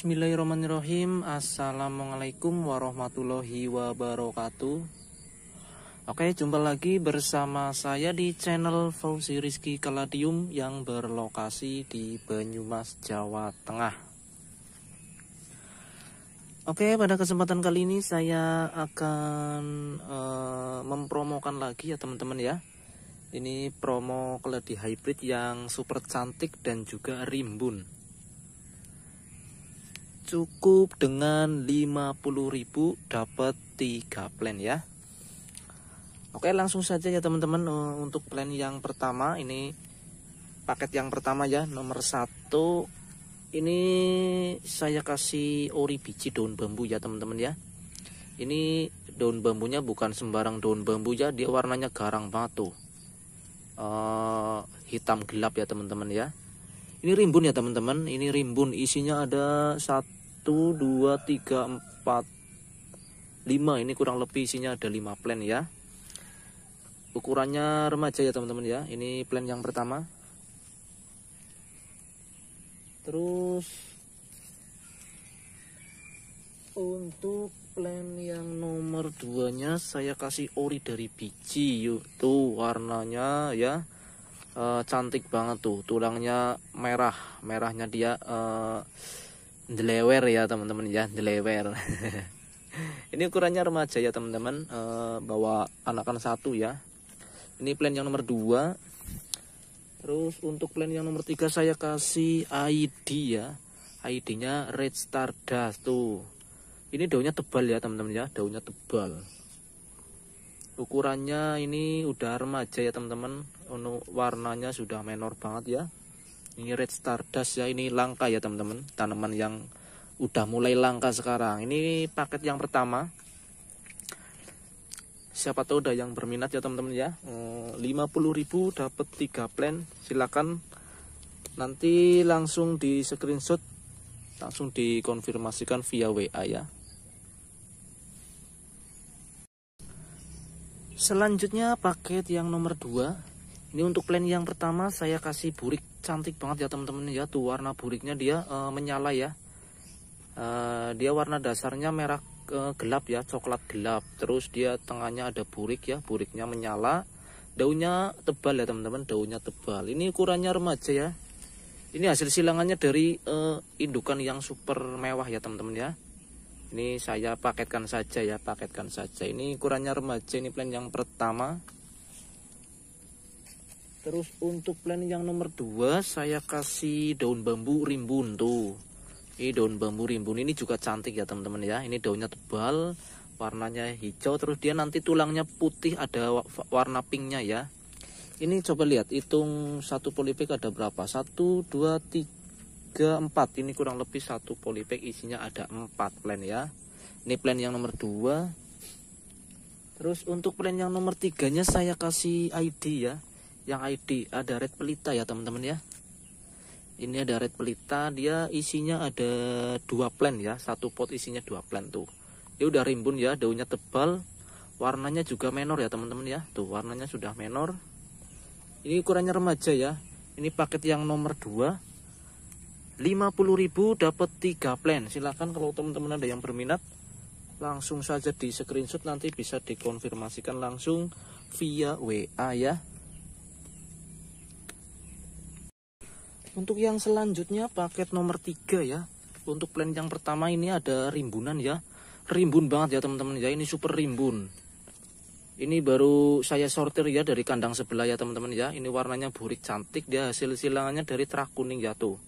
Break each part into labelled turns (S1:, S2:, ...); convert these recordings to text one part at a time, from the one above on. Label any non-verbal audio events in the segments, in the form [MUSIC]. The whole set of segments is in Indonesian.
S1: Bismillahirrahmanirrahim Assalamualaikum warahmatullahi wabarakatuh Oke jumpa lagi bersama saya di channel Fauzi Rizki Kaladium yang berlokasi di Banyumas, Jawa Tengah Oke pada kesempatan kali ini saya akan uh, mempromokan lagi ya teman-teman ya Ini promo keledi hybrid yang super cantik dan juga rimbun cukup dengan 50.000 dapat 3 plan ya Oke langsung saja ya teman-teman eh, untuk plan yang pertama ini paket yang pertama ya nomor satu ini saya kasih ori biji daun bambu ya teman-teman ya ini daun bambunya bukan sembarang daun bambu ya dia warnanya garang banget tuh eh, hitam gelap ya teman-teman ya ini rimbun ya teman-teman ini rimbun isinya ada 1 1, 2, 3, 4, 5 ini kurang lebih isinya ada 5 plan ya ukurannya remaja ya teman-teman ya ini plan yang pertama terus untuk plan yang nomor 2 nya saya kasih ori dari biji yuk tuh warnanya ya Uh, cantik banget tuh tulangnya merah merahnya dia uh, delewer ya teman-teman ya delewer [LAUGHS] ini ukurannya remaja ya teman-teman e, bawa anakan satu ya ini plan yang nomor 2 terus untuk plan yang nomor 3 saya kasih ID ya ID nya Red Dust tuh ini daunnya tebal ya teman-teman ya daunnya tebal ukurannya ini udah remaja ya teman-teman warnanya sudah menor banget ya ini red stardust ya, ini langka ya teman-teman, tanaman yang udah mulai langka sekarang. Ini paket yang pertama. Siapa tahu udah yang berminat ya teman-teman ya. Eh, ribu dapat 3 plan. Silakan nanti langsung di screenshot langsung dikonfirmasikan via WA ya. Selanjutnya paket yang nomor 2. Ini untuk plan yang pertama saya kasih burik cantik banget ya teman-teman ya tuh warna buriknya dia uh, menyala ya uh, dia warna dasarnya merah uh, gelap ya coklat gelap terus dia tengahnya ada burik ya buriknya menyala daunnya tebal ya teman-teman daunnya tebal ini ukurannya remaja ya ini hasil silangannya dari uh, indukan yang super mewah ya teman-teman ya ini saya paketkan saja ya paketkan saja ini ukurannya remaja ini plan yang pertama Terus untuk plan yang nomor 2 saya kasih daun bambu rimbun tuh. Ini daun bambu rimbun ini juga cantik ya teman-teman ya. Ini daunnya tebal, warnanya hijau terus dia nanti tulangnya putih ada warna pinknya ya. Ini coba lihat hitung satu polybag ada berapa? 1 2 3 4. Ini kurang lebih satu polybag isinya ada 4 plan ya. Ini plan yang nomor 2. Terus untuk plan yang nomor 3-nya saya kasih ID ya yang ID ada red pelita ya teman-teman ya ini ada red pelita dia isinya ada dua plan ya satu pot isinya dua plan tuh Ya udah rimbun ya daunnya tebal warnanya juga menor ya teman-teman ya tuh warnanya sudah menor ini ukurannya remaja ya ini paket yang nomor 2 50.000 dapat 3 plan silahkan kalau teman-teman ada yang berminat langsung saja di screenshot nanti bisa dikonfirmasikan langsung via WA ya Untuk yang selanjutnya paket nomor 3 ya. Untuk plan yang pertama ini ada rimbunan ya. Rimbun banget ya teman-teman ya. Ini super rimbun. Ini baru saya sortir ya dari kandang sebelah ya teman-teman ya. Ini warnanya burik cantik dia hasil silangannya dari terah kuning ya tuh.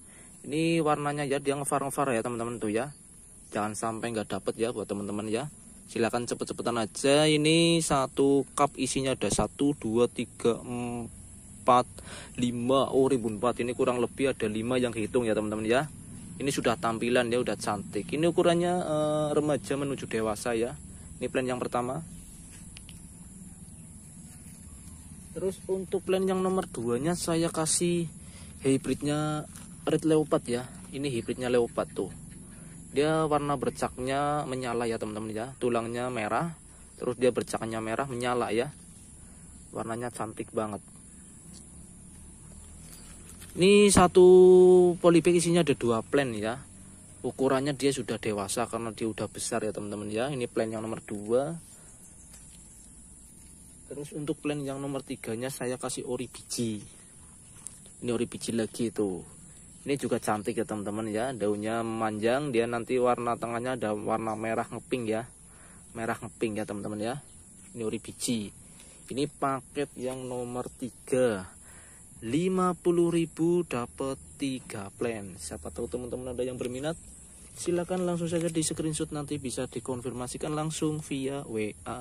S1: Ini warnanya ya dia ngefar-ngefar ya teman-teman tuh ya. Jangan sampai nggak dapet ya buat teman-teman ya. Silahkan cepet-cepetan aja. Ini satu cup isinya ada satu dua tiga empat 4 5 oh ribbon 4 ini kurang lebih ada 5 yang dihitung ya teman-teman ya ini sudah tampilan ya udah cantik ini ukurannya uh, remaja menuju dewasa ya ini plan yang pertama terus untuk plan yang nomor 2 nya saya kasih hybridnya red leopard ya ini hybridnya leopard tuh dia warna bercaknya menyala ya teman-teman ya tulangnya merah terus dia bercaknya merah menyala ya warnanya cantik banget ini satu polybag isinya ada dua plan ya ukurannya dia sudah dewasa karena dia udah besar ya teman-teman ya ini plan yang nomor dua. terus untuk plan yang nomor tiganya saya kasih ori biji ini ori biji lagi itu ini juga cantik ya teman-teman ya daunnya memanjang dia nanti warna tengahnya ada warna merah ngeping ya merah ngeping ya teman-teman ya ini ori biji ini paket yang nomor tiga. 50.000 dapat 3 plan. Siapa tahu teman-teman ada yang berminat? Silakan langsung saja di screenshot nanti bisa dikonfirmasikan langsung via WA.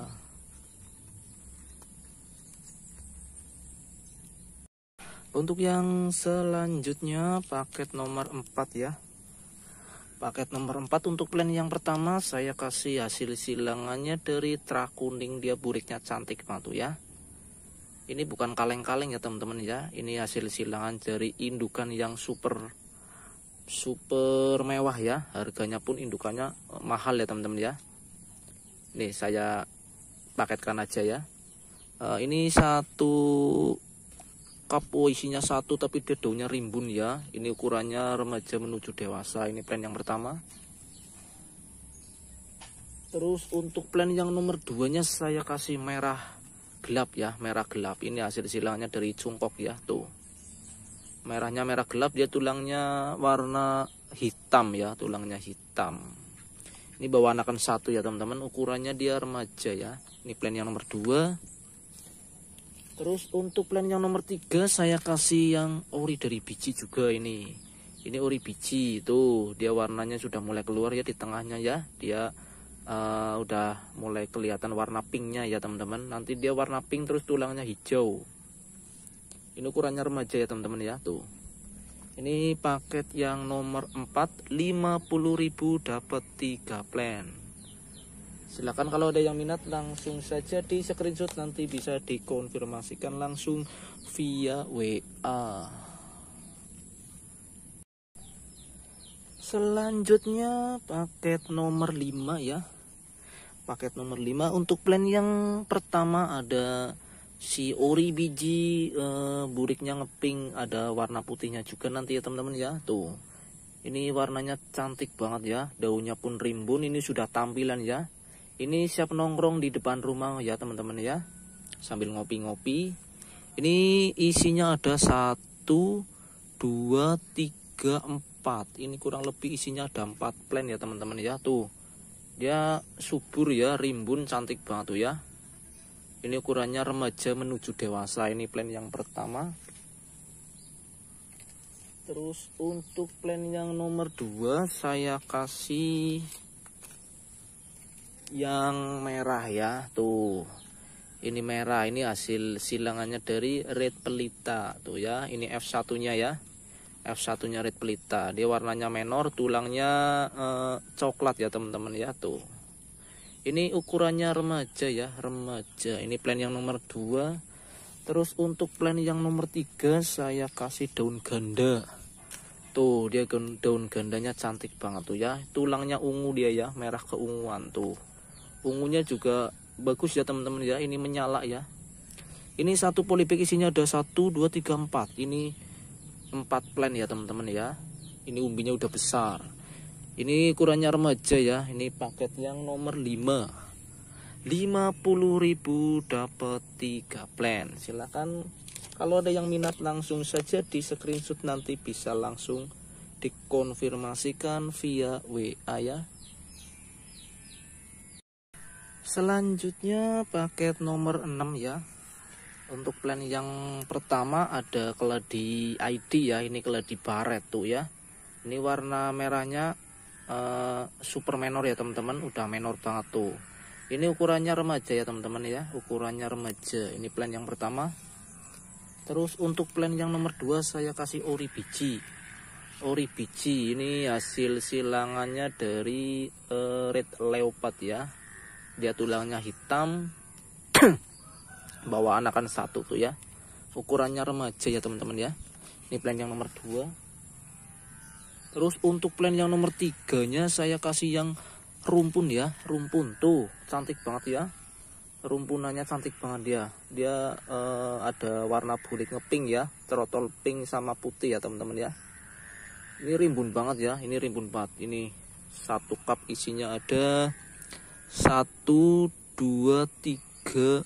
S1: Untuk yang selanjutnya paket nomor 4 ya. Paket nomor 4 untuk plan yang pertama saya kasih hasil silangannya dari tra kuning dia buriknya cantik banget ya ini bukan kaleng-kaleng ya teman-teman ya ini hasil silangan dari indukan yang super super mewah ya harganya pun indukannya eh, mahal ya teman-teman ya nih saya paketkan aja ya uh, ini satu cup oh, isinya satu tapi dia daunnya rimbun ya ini ukurannya remaja menuju dewasa ini plan yang pertama terus untuk plan yang nomor nya saya kasih merah gelap ya, merah gelap. Ini hasil silangnya dari cungkok ya, tuh. Merahnya merah gelap, dia tulangnya warna hitam ya, tulangnya hitam. Ini bawa anakan satu ya teman-teman, ukurannya dia remaja ya. Ini plan yang nomor dua Terus untuk plan yang nomor tiga saya kasih yang ori dari biji juga ini. Ini ori biji itu, dia warnanya sudah mulai keluar ya di tengahnya ya. Dia uh, udah mulai kelihatan warna pinknya ya teman-teman nanti dia warna pink terus tulangnya hijau ini ukurannya remaja ya teman-teman ya tuh ini paket yang nomor 4 50.000 dapat 3 plan silahkan kalau ada yang minat langsung saja di screenshot nanti bisa dikonfirmasikan langsung via WA selanjutnya paket nomor 5 ya paket nomor 5 untuk plan yang pertama ada si ori biji e, buriknya ngeping ada warna putihnya juga nanti ya teman-teman ya tuh ini warnanya cantik banget ya daunnya pun rimbun ini sudah tampilan ya ini siap nongkrong di depan rumah ya teman-teman ya sambil ngopi-ngopi ini isinya ada satu dua tiga 4 ini kurang lebih isinya ada 4 plan ya teman-teman ya tuh dia subur ya rimbun cantik banget tuh ya ini ukurannya remaja menuju dewasa ini plan yang pertama terus untuk plan yang nomor 2 saya kasih yang merah ya tuh ini merah ini hasil silangannya dari red pelita tuh ya ini F1 nya ya F1 nya red pelita dia warnanya menor tulangnya eh, coklat ya teman-teman ya tuh ini ukurannya remaja ya remaja ini plan yang nomor 2 terus untuk plan yang nomor 3 saya kasih daun ganda tuh dia daun gandanya cantik banget tuh ya tulangnya ungu dia ya merah keunguan tuh ungunya juga bagus ya teman-teman ya ini menyala ya ini satu polybag isinya ada 1 2 3 4 ini 4 plan ya teman-teman ya ini umbinya udah besar ini ukurannya remaja ya ini paket yang nomor 5 50.000 dapat 3 plan silahkan kalau ada yang minat langsung saja di screenshot nanti bisa langsung dikonfirmasikan via WA ya selanjutnya paket nomor 6 ya untuk plan yang pertama ada keledi ID ya ini keledi baret tuh ya ini warna merahnya uh, super menor ya teman-teman udah menor banget tuh ini ukurannya remaja ya teman-teman ya ukurannya remaja ini plan yang pertama terus untuk plan yang nomor 2 saya kasih ori biji ori biji ini hasil silangannya dari uh, red leopard ya dia tulangnya hitam [CLEARS THROAT] bawaan akan satu tuh ya ukurannya remaja ya teman-teman ya ini plan yang nomor dua terus untuk plan yang nomor tiganya saya kasih yang rumpun ya rumpun tuh cantik banget ya rumpunannya cantik banget dia dia eh, ada warna bulik ngeping ya terotol pink sama putih ya teman-teman ya ini rimbun banget ya ini rimbun banget ini satu cup isinya ada satu dua tiga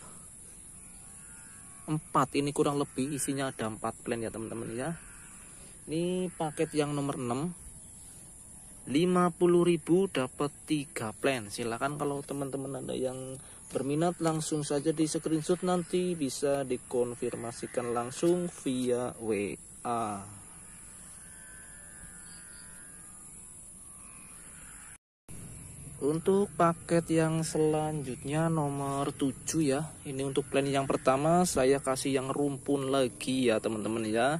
S1: 4 ini kurang lebih isinya ada 4 plan ya teman-teman ya ini paket yang nomor 6 50.000 dapat 3 plan silahkan kalau teman-teman ada yang berminat langsung saja di screenshot nanti bisa dikonfirmasikan langsung via WA Untuk paket yang selanjutnya nomor 7 ya. Ini untuk plan yang pertama saya kasih yang rumpun lagi ya teman-teman ya.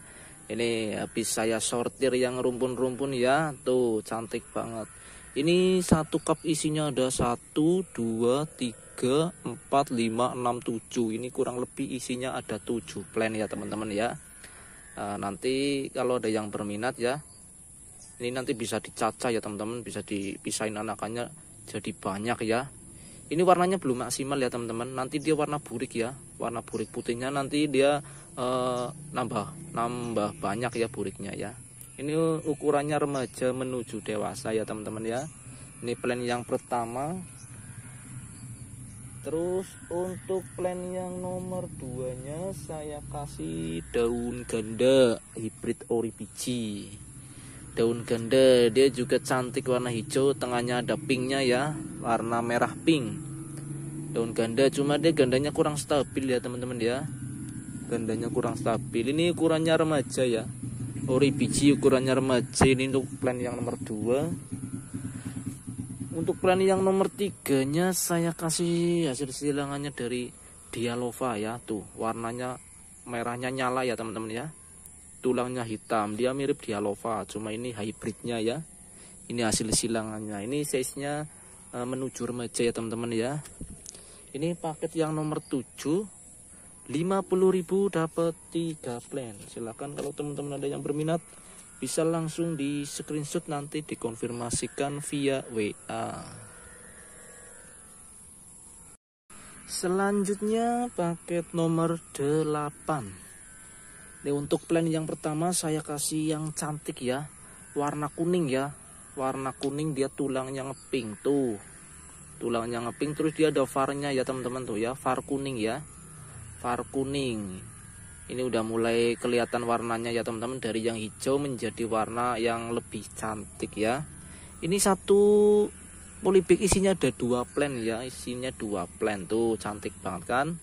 S1: Ini habis saya sortir yang rumpun-rumpun ya. Tuh cantik banget. Ini satu cup isinya ada 1 2 3 4 5 6 7. Ini kurang lebih isinya ada 7 plan ya teman-teman ya. Nah, nanti kalau ada yang berminat ya. Ini nanti bisa dicacah ya teman-teman, bisa dipisahin anakannya jadi banyak ya ini warnanya belum maksimal ya teman-teman nanti dia warna burik ya warna burik putihnya nanti dia eh, nambah nambah banyak ya buriknya ya ini ukurannya remaja menuju dewasa ya teman-teman ya ini plan yang pertama terus untuk plan yang nomor 2 nya saya kasih daun ganda hybrid oribiji daun ganda dia juga cantik warna hijau tengahnya ada pinknya ya warna merah pink daun ganda cuma dia gandanya kurang stabil ya teman-teman ya gandanya kurang stabil ini ukurannya remaja ya ori biji ukurannya remaja ini untuk plan yang nomor 2 untuk plan yang nomor 3 nya saya kasih hasil silangannya dari dialova ya tuh warnanya merahnya nyala ya teman-teman ya tulangnya hitam dia mirip dialova cuma ini hybridnya ya ini hasil silangannya ini size nya eh, menuju remaja ya teman-teman ya ini paket yang nomor 7 ribu dapat 3 plan silahkan kalau teman-teman ada yang berminat bisa langsung di screenshot nanti dikonfirmasikan via WA selanjutnya paket nomor 8 Nih untuk plan yang pertama saya kasih yang cantik ya. Warna kuning ya. Warna kuning dia tulangnya ngepink tuh. Tulangnya ngepink terus dia ada farnya ya teman-teman tuh ya. Far kuning ya. Far kuning. Ini udah mulai kelihatan warnanya ya teman-teman dari yang hijau menjadi warna yang lebih cantik ya. Ini satu polybag isinya ada dua plan ya. Isinya dua plan tuh cantik banget kan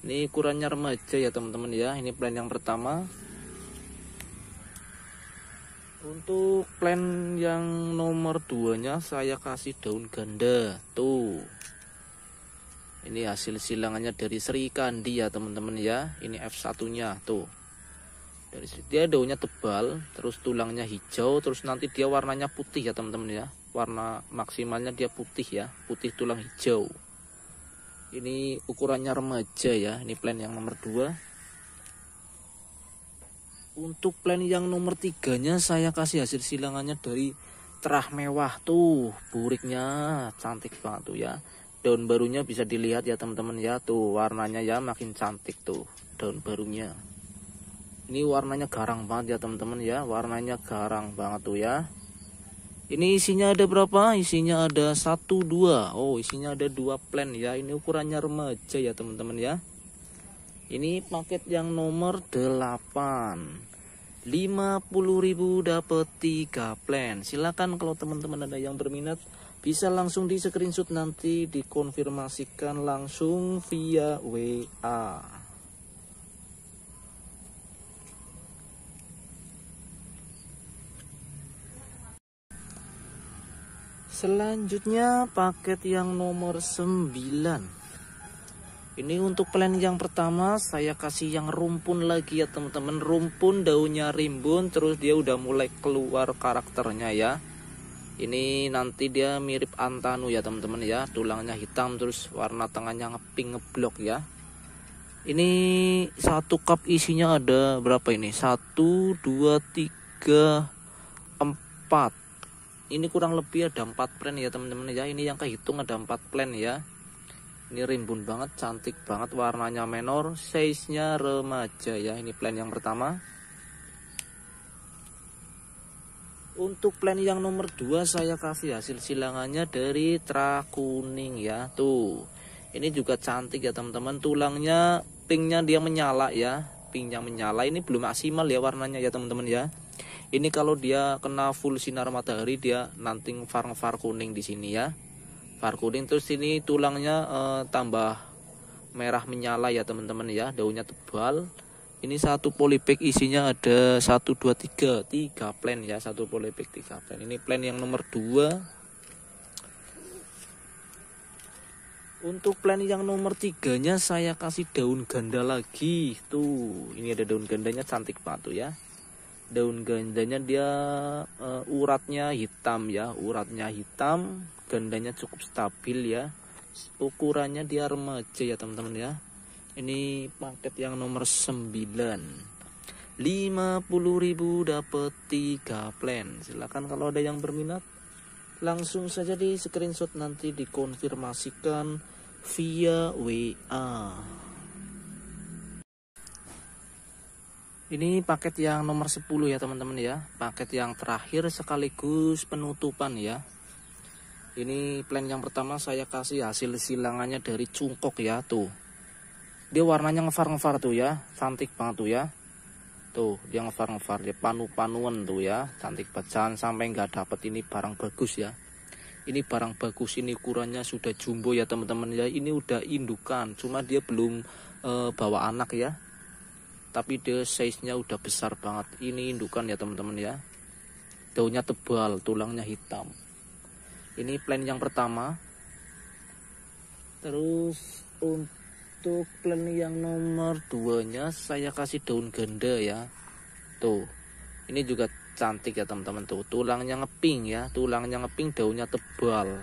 S1: ini ukurannya remaja ya teman-teman ya ini plan yang pertama untuk plan yang nomor 2 nya saya kasih daun ganda tuh ini hasil silangannya dari Sri Kandi ya teman-teman ya ini F1 nya tuh dari dia daunnya tebal terus tulangnya hijau terus nanti dia warnanya putih ya teman-teman ya warna maksimalnya dia putih ya putih tulang hijau ini ukurannya remaja ya ini plan yang nomor 2 untuk plan yang nomor tiganya saya kasih hasil silangannya dari terah mewah tuh buriknya cantik banget tuh ya daun barunya bisa dilihat ya teman-teman ya tuh warnanya ya makin cantik tuh daun barunya ini warnanya garang banget ya teman-teman ya warnanya garang banget tuh ya ini isinya ada berapa? Isinya ada satu dua. Oh, isinya ada dua plan ya. Ini ukurannya remaja ya, teman-teman ya. Ini paket yang nomor 8. 50.000 dapat tiga plan. Silakan kalau teman-teman ada yang berminat bisa langsung di screenshot nanti dikonfirmasikan langsung via WA. Selanjutnya paket yang nomor 9 Ini untuk plan yang pertama saya kasih yang rumpun lagi ya teman-teman Rumpun daunnya rimbun terus dia udah mulai keluar karakternya ya Ini nanti dia mirip antanu ya teman-teman ya Tulangnya hitam terus warna tengahnya ngeping ngeblok ya Ini satu cup isinya ada berapa ini? Satu dua tiga empat ini kurang lebih ada 4 plan ya teman-teman ya ini yang kehitung ada 4 plan ya ini rimbun banget cantik banget warnanya menor size nya remaja ya ini plan yang pertama untuk plan yang nomor 2 saya kasih hasil silangannya dari tra kuning ya tuh ini juga cantik ya teman-teman tulangnya pinknya dia menyala ya pinknya menyala ini belum maksimal ya warnanya ya teman-teman ya ini kalau dia kena full sinar matahari dia nanting far-far kuning di sini ya. Far kuning terus ini tulangnya eh, tambah merah menyala ya teman-teman ya. Daunnya tebal. Ini satu polybag isinya ada 1 2 3, 3 plan ya, satu polybag 3 plan. Ini plan yang nomor 2. Untuk plan yang nomor tiganya saya kasih daun ganda lagi Tuh ini ada daun gandanya cantik banget tuh ya daun gandanya dia uh, uratnya hitam ya uratnya hitam gandanya cukup stabil ya ukurannya dia remaja ya teman-teman ya ini paket yang nomor 9 50.000 dapat 3 plan silahkan kalau ada yang berminat langsung saja di screenshot nanti dikonfirmasikan via WA Ini paket yang nomor 10 ya teman-teman ya. Paket yang terakhir sekaligus penutupan ya. Ini plan yang pertama saya kasih hasil silangannya dari cungkok ya tuh. Dia warnanya ngefar-ngefar tuh ya. Cantik banget tuh ya. Tuh dia ngefar-ngefar dia panu-panuan tuh ya. Cantik pecahan sampai nggak dapet ini barang bagus ya. Ini barang bagus ini ukurannya sudah jumbo ya teman-teman ya. Ini udah indukan cuma dia belum e, bawa anak ya tapi dia size-nya udah besar banget ini indukan ya teman-teman ya daunnya tebal tulangnya hitam ini plan yang pertama terus untuk plan yang nomor 2 nya saya kasih daun ganda ya tuh ini juga cantik ya teman-teman tuh tulangnya ngeping ya tulangnya ngeping daunnya tebal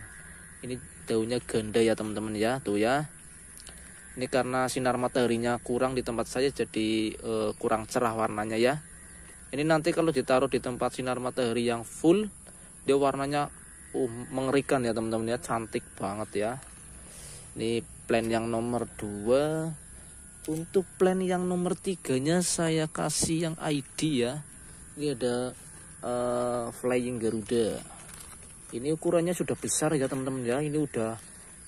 S1: ini daunnya ganda ya teman-teman ya tuh ya ini karena sinar mataharinya kurang di tempat saya jadi e, kurang cerah warnanya ya. Ini nanti kalau ditaruh di tempat sinar matahari yang full, dia warnanya uh, mengerikan ya teman-teman ya, cantik banget ya. Ini plan yang nomor 2. Untuk plan yang nomor 3-nya saya kasih yang ID ya. Ini ada uh, flying Garuda. Ini ukurannya sudah besar ya teman-teman ya. Ini udah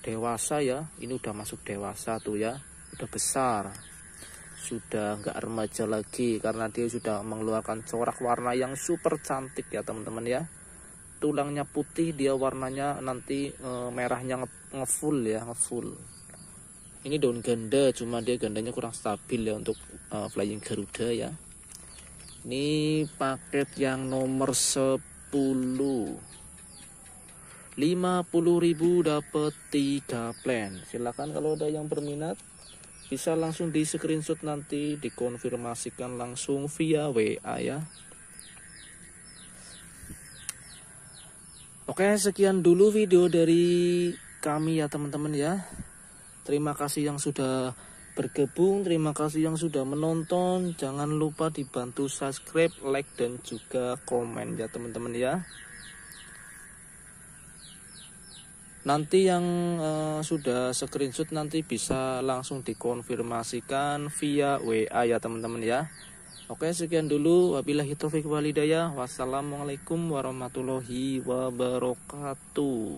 S1: dewasa ya ini udah masuk dewasa tuh ya udah besar sudah nggak remaja lagi karena dia sudah mengeluarkan corak warna yang super cantik ya teman-teman ya tulangnya putih dia warnanya nanti e, merahnya ngeful nge ya ngeful ini daun ganda cuma dia gandanya kurang stabil ya untuk e, flying garuda ya ini paket yang nomor 10 50.000 dapat 3 plan. Silakan kalau ada yang berminat bisa langsung di screenshot nanti dikonfirmasikan langsung via WA ya. Oke, sekian dulu video dari kami ya teman-teman ya. Terima kasih yang sudah bergabung, terima kasih yang sudah menonton. Jangan lupa dibantu subscribe, like dan juga komen ya teman-teman ya. Nanti yang uh, sudah screenshot nanti bisa langsung dikonfirmasikan via WA ya teman-teman ya. Oke sekian dulu wabillahi taufiq walhidayah wassalamualaikum warahmatullahi wabarakatuh.